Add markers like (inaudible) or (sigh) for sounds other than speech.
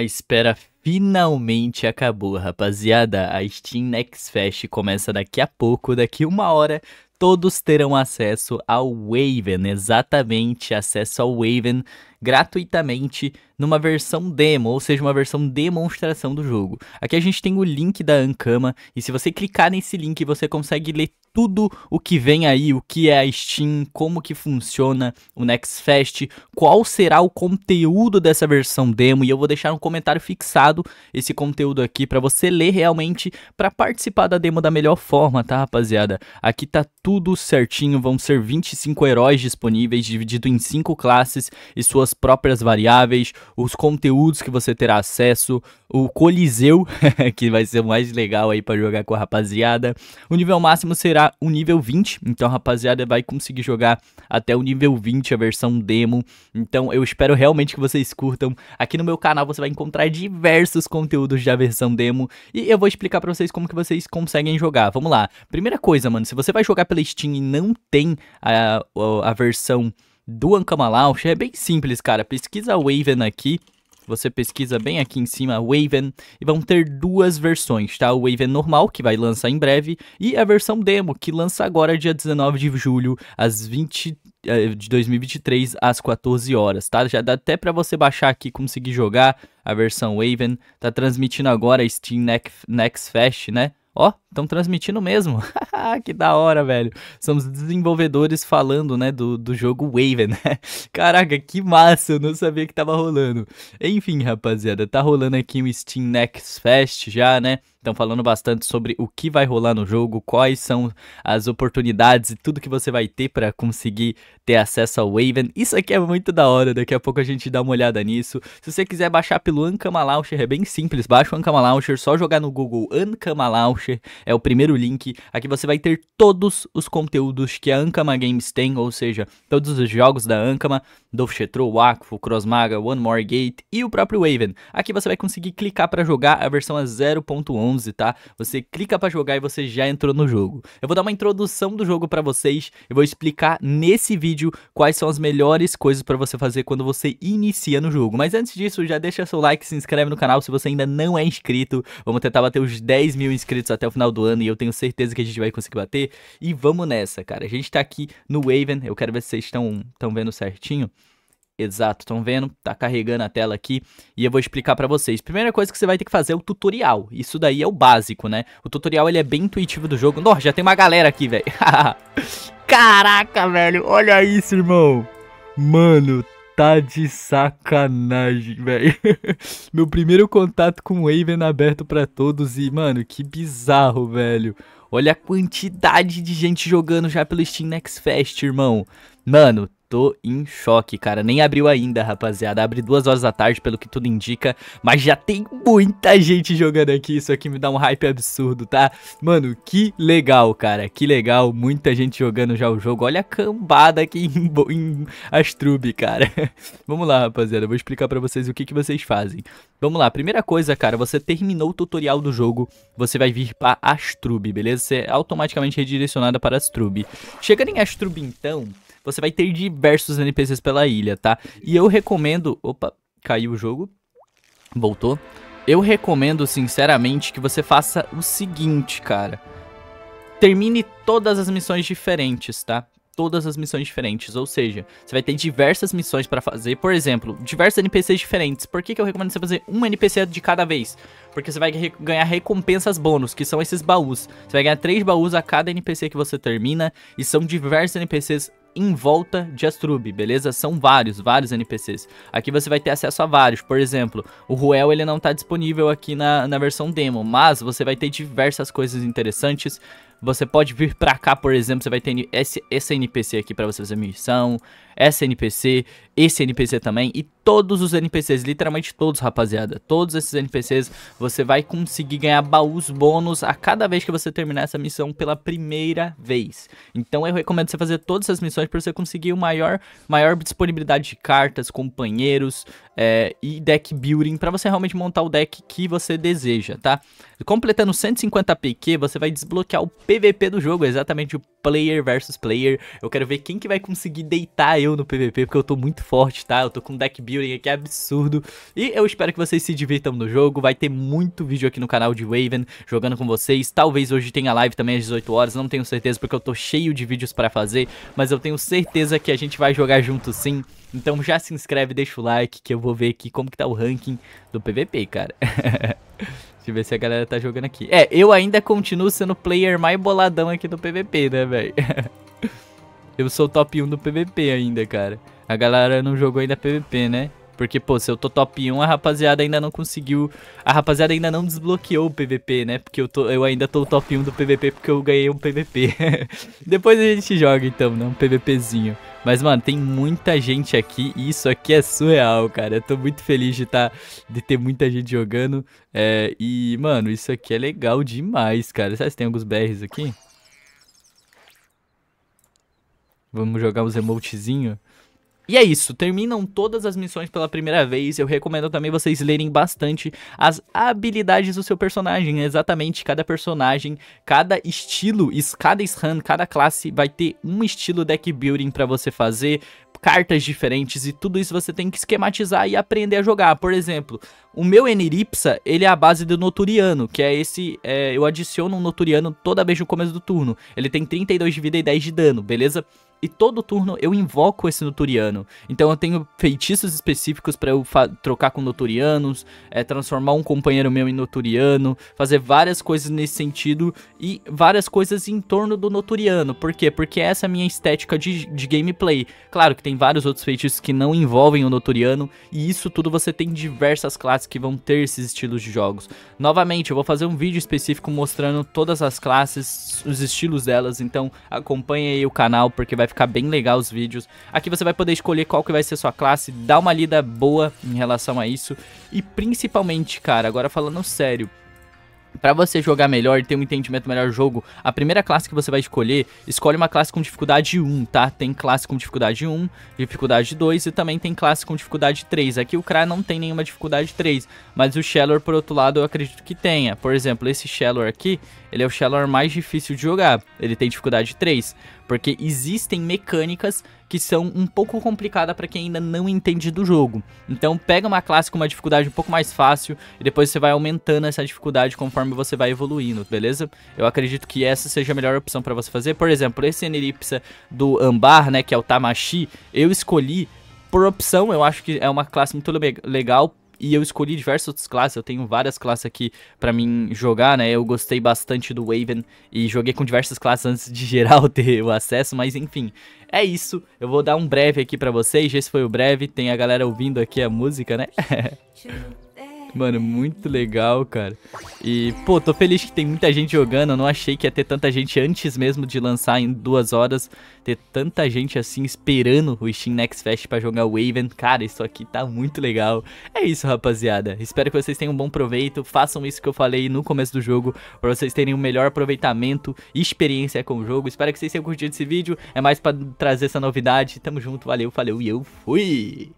A espera finalmente acabou, rapaziada. A Steam Next Fest começa daqui a pouco, daqui uma hora. Todos terão acesso ao Waven, exatamente acesso ao Waven gratuitamente numa versão demo, ou seja, uma versão demonstração do jogo. Aqui a gente tem o link da Ankama e se você clicar nesse link você consegue ler tudo o que vem aí, o que é a Steam, como que funciona o Next Fest, qual será o conteúdo dessa versão demo e eu vou deixar um comentário fixado esse conteúdo aqui para você ler realmente para participar da demo da melhor forma, tá, rapaziada? Aqui tá tudo certinho, vão ser 25 heróis disponíveis dividido em 5 classes e suas suas próprias variáveis, os conteúdos que você terá acesso, o Coliseu, (laughs) que vai ser o mais legal aí para jogar com a rapaziada. O nível máximo será o nível 20, então a rapaziada vai conseguir jogar até o nível 20, a versão demo. Então eu espero realmente que vocês curtam. Aqui no meu canal você vai encontrar diversos conteúdos da versão demo e eu vou explicar para vocês como que vocês conseguem jogar. Vamos lá. Primeira coisa, mano, se você vai jogar pela Steam e não tem a, a versão do Ankama Launch. É bem simples, cara. Pesquisa Waven aqui. Você pesquisa bem aqui em cima Waven e vão ter duas versões, tá? O Waven normal, que vai lançar em breve, e a versão demo, que lança agora dia 19 de julho, às 20 eh, de 2023 às 14 horas, tá? Já dá até para você baixar aqui conseguir jogar a versão Waven. Tá transmitindo agora a Steam Next Fest, né? Ó, Estão transmitindo mesmo. (laughs) Ah, que da hora, velho. Somos desenvolvedores falando, né, do, do jogo Waven, né? (laughs) Caraca, que massa, eu não sabia que tava rolando. Enfim, rapaziada, tá rolando aqui o Steam Next Fest já, né? Estão falando bastante sobre o que vai rolar no jogo, quais são as oportunidades e tudo que você vai ter para conseguir ter acesso ao Waven. Isso aqui é muito da hora, daqui a pouco a gente dá uma olhada nisso. Se você quiser baixar pelo Ankama Launcher, é bem simples, baixa o Ankama Launcher, só jogar no Google Ankama Launcher é o primeiro link. Aqui você vai ter todos os conteúdos que a Ankama Games tem, ou seja, todos os jogos da Ankama, Dolfchetro, Wakfu, Crossmaga, One More Gate e o próprio Waven. Aqui você vai conseguir clicar para jogar, a versão a 0.11, tá? Você clica para jogar e você já entrou no jogo. Eu vou dar uma introdução do jogo para vocês, eu vou explicar nesse vídeo quais são as melhores coisas para você fazer quando você inicia no jogo. Mas antes disso, já deixa seu like, se inscreve no canal se você ainda não é inscrito. Vamos tentar bater os 10 mil inscritos até o final final do ano e eu tenho certeza que a gente vai conseguir bater. E vamos nessa, cara. A gente tá aqui no Waven, eu quero ver se vocês estão vendo certinho. Exato, estão vendo? Tá carregando a tela aqui e eu vou explicar para vocês. Primeira coisa que você vai ter que fazer é o tutorial. Isso daí é o básico, né? O tutorial ele é bem intuitivo do jogo. Nossa, já tem uma galera aqui, velho. (laughs) Caraca, velho. Olha isso, irmão. Mano, tá de sacanagem, velho. (laughs) Meu primeiro contato com o Waven aberto para todos e, mano, que bizarro, velho. Olha a quantidade de gente jogando já pelo Steam Next Fest, irmão. Mano, tô em choque, cara. Nem abriu ainda, rapaziada. Abre duas horas da tarde, pelo que tudo indica. Mas já tem muita gente jogando aqui. Isso aqui me dá um hype absurdo, tá? Mano, que legal, cara. Que legal. Muita gente jogando já o jogo. Olha a cambada aqui (laughs) em, em Astrube, cara. (laughs) Vamos lá, rapaziada. Eu vou explicar pra vocês o que, que vocês fazem. Vamos lá. Primeira coisa, cara. Você terminou o tutorial do jogo. Você vai vir pra Astrube, beleza? Você é automaticamente redirecionada para Astrube. Chegando em Astrube, então... Você vai ter diversos NPCs pela ilha, tá? E eu recomendo... Opa, caiu o jogo. Voltou. Eu recomendo, sinceramente, que você faça o seguinte, cara. Termine todas as missões diferentes, tá? todas as missões diferentes, ou seja, você vai ter diversas missões para fazer, por exemplo, diversos NPCs diferentes. Por que, que eu recomendo você fazer um NPC de cada vez? Porque você vai re ganhar recompensas bônus, que são esses baús. Você vai ganhar três baús a cada NPC que você termina, e são diversos NPCs em volta de Astrube, beleza? São vários, vários NPCs. Aqui você vai ter acesso a vários. Por exemplo, o Ruel ele não está disponível aqui na, na versão demo, mas você vai ter diversas coisas interessantes. Você pode vir pra cá, por exemplo, você vai ter esse, esse NPC aqui pra você fazer missão, essa NPC, esse NPC também, e todos os NPCs, literalmente todos, rapaziada. Todos esses NPCs, você vai conseguir ganhar baús bônus a cada vez que você terminar essa missão pela primeira vez. Então eu recomendo você fazer todas essas missões para você conseguir uma maior, maior disponibilidade de cartas, companheiros é, e deck building para você realmente montar o deck que você deseja, tá? Completando 150 PQ, você vai desbloquear o PVP do jogo, é exatamente o player versus player. Eu quero ver quem que vai conseguir deitar eu no PVP, porque eu tô muito forte, tá? Eu tô com um deck building aqui absurdo. E eu espero que vocês se divirtam no jogo. Vai ter muito vídeo aqui no canal de Waven jogando com vocês. Talvez hoje tenha live também às 18 horas, não tenho certeza porque eu tô cheio de vídeos para fazer, mas eu tenho certeza que a gente vai jogar junto sim. Então já se inscreve, deixa o like que eu vou ver aqui como que tá o ranking do PVP, cara. (laughs) ver se a galera tá jogando aqui. É, eu ainda continuo sendo o player mais boladão aqui do PVP, né, velho? (laughs) eu sou o top 1 do PVP ainda, cara. A galera não jogou ainda PVP, né? Porque, pô, se eu tô top 1, a rapaziada ainda não conseguiu... A rapaziada ainda não desbloqueou o PVP, né? Porque eu, tô, eu ainda tô top 1 do PVP porque eu ganhei um PVP. (laughs) Depois a gente joga, então, né? Um PVPzinho. Mas, mano, tem muita gente aqui e isso aqui é surreal, cara. Eu tô muito feliz de, tá, de ter muita gente jogando. É, e, mano, isso aqui é legal demais, cara. Sabe se tem alguns BRs aqui? Vamos jogar uns emotezinhos. E é isso, terminam todas as missões pela primeira vez. Eu recomendo também vocês lerem bastante as habilidades do seu personagem. É exatamente, cada personagem, cada estilo, cada SRAM, cada classe vai ter um estilo deck building para você fazer, cartas diferentes e tudo isso você tem que esquematizar e aprender a jogar. Por exemplo, o meu Eneripsa, ele é a base do Noturiano, que é esse, é, eu adiciono um Noturiano toda vez no começo do turno. Ele tem 32 de vida e 10 de dano, beleza? e todo turno eu invoco esse Noturiano. Então eu tenho feitiços específicos para eu trocar com Noturianos, é, transformar um companheiro meu em Noturiano, fazer várias coisas nesse sentido e várias coisas em torno do Noturiano. Por quê? Porque essa é a minha estética de, de gameplay. Claro que tem vários outros feitiços que não envolvem o Noturiano e isso tudo você tem diversas classes que vão ter esses estilos de jogos. Novamente, eu vou fazer um vídeo específico mostrando todas as classes, os estilos delas, então acompanhe aí o canal porque vai ficar bem legal os vídeos. Aqui você vai poder escolher qual que vai ser sua classe, dá uma lida boa em relação a isso. E principalmente, cara, agora falando sério, para você jogar melhor e ter um entendimento melhor do jogo, a primeira classe que você vai escolher, escolhe uma classe com dificuldade 1, tá? Tem classe com dificuldade 1, dificuldade 2 e também tem classe com dificuldade 3. Aqui o Kra não tem nenhuma dificuldade 3, mas o Shellor, por outro lado, eu acredito que tenha. Por exemplo, esse Shellor aqui, ele é o Shellor mais difícil de jogar, ele tem dificuldade 3 porque existem mecânicas que são um pouco complicadas para quem ainda não entende do jogo. Então pega uma classe com uma dificuldade um pouco mais fácil e depois você vai aumentando essa dificuldade conforme você vai evoluindo, beleza? Eu acredito que essa seja a melhor opção para você fazer. Por exemplo, esse Eneripsa do Ambar, né, que é o Tamashi, eu escolhi por opção, eu acho que é uma classe muito legal e eu escolhi diversas outras classes, eu tenho várias classes aqui para mim jogar, né? Eu gostei bastante do Waven e joguei com diversas classes antes de geral (laughs) ter o acesso, mas enfim, é isso. Eu vou dar um breve aqui para vocês, esse foi o breve, tem a galera ouvindo aqui a música, né? (laughs) Mano, muito legal, cara. E, pô, tô feliz que tem muita gente jogando. Eu não achei que ia ter tanta gente antes mesmo de lançar em duas horas. Ter tanta gente assim esperando o Steam Next Fest pra jogar Waven. Cara, isso aqui tá muito legal. É isso, rapaziada. Espero que vocês tenham um bom proveito. Façam isso que eu falei no começo do jogo. Pra vocês terem um melhor aproveitamento e experiência com o jogo. Espero que vocês tenham curtido esse vídeo. É mais pra trazer essa novidade. Tamo junto, valeu, valeu e eu fui!